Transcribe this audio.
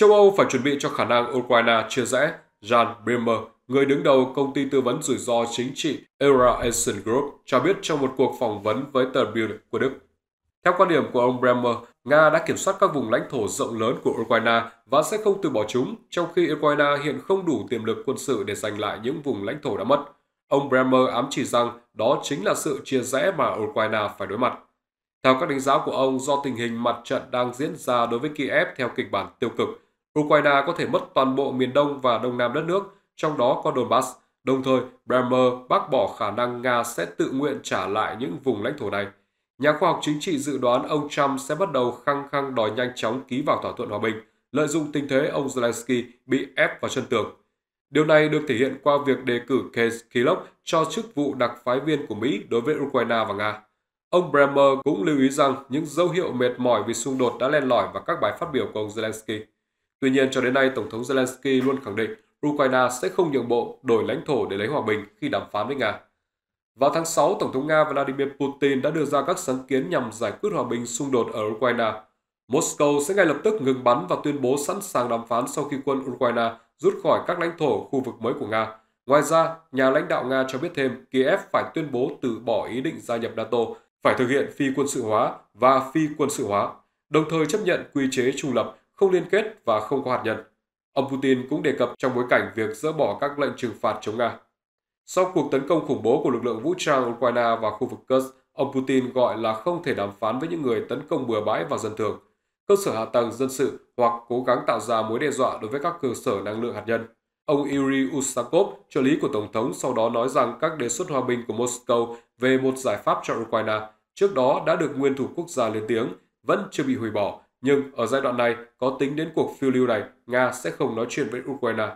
Châu Âu phải chuẩn bị cho khả năng Ukraine chia rẽ, Jan Bremer, người đứng đầu công ty tư vấn rủi ro chính trị Eurasian Group, cho biết trong một cuộc phỏng vấn với tờ Bild của Đức. Theo quan điểm của ông Bremer, Nga đã kiểm soát các vùng lãnh thổ rộng lớn của Ukraine và sẽ không từ bỏ chúng, trong khi Ukraine hiện không đủ tiềm lực quân sự để giành lại những vùng lãnh thổ đã mất. Ông Bremer ám chỉ rằng đó chính là sự chia rẽ mà Ukraine phải đối mặt. Theo các đánh giá của ông, do tình hình mặt trận đang diễn ra đối với Kiev theo kịch bản tiêu cực, Ukraine có thể mất toàn bộ miền đông và đông nam đất nước, trong đó có Donbass. Đồng thời, Bremer bác bỏ khả năng Nga sẽ tự nguyện trả lại những vùng lãnh thổ này. Nhà khoa học chính trị dự đoán ông Trump sẽ bắt đầu khăng khăng đòi nhanh chóng ký vào thỏa thuận hòa bình, lợi dụng tình thế ông Zelensky bị ép vào chân tường. Điều này được thể hiện qua việc đề cử Case Killock cho chức vụ đặc phái viên của Mỹ đối với Ukraine và Nga. Ông Bremer cũng lưu ý rằng những dấu hiệu mệt mỏi vì xung đột đã len lỏi vào các bài phát biểu của ông Zelensky. Tuy nhiên, cho đến nay, Tổng thống Zelensky luôn khẳng định Ukraine sẽ không nhượng bộ đổi lãnh thổ để lấy hòa bình khi đàm phán với Nga. Vào tháng 6, Tổng thống Nga Vladimir Putin đã đưa ra các sáng kiến nhằm giải quyết hòa bình xung đột ở Ukraine. Moscow sẽ ngay lập tức ngừng bắn và tuyên bố sẵn sàng đàm phán sau khi quân Ukraine rút khỏi các lãnh thổ khu vực mới của Nga. Ngoài ra, nhà lãnh đạo Nga cho biết thêm Kiev phải tuyên bố từ bỏ ý định gia nhập NATO, phải thực hiện phi quân sự hóa và phi quân sự hóa, đồng thời chấp nhận quy chế trung lập không liên kết và không có hạt nhân. Ông Putin cũng đề cập trong bối cảnh việc dỡ bỏ các lệnh trừng phạt chống Nga. Sau cuộc tấn công khủng bố của lực lượng vũ trang Ukraine và khu vực Kursk, ông Putin gọi là không thể đàm phán với những người tấn công bừa bãi và dân thường, cơ sở hạ tầng dân sự hoặc cố gắng tạo ra mối đe dọa đối với các cơ sở năng lượng hạt nhân. Ông Yuri Usakov, trợ lý của Tổng thống, sau đó nói rằng các đề xuất hòa bình của Moscow về một giải pháp cho Ukraine trước đó đã được nguyên thủ quốc gia lên tiếng, vẫn chưa bị hủy bỏ nhưng ở giai đoạn này, có tính đến cuộc phiêu lưu này, Nga sẽ không nói chuyện với Ukraine.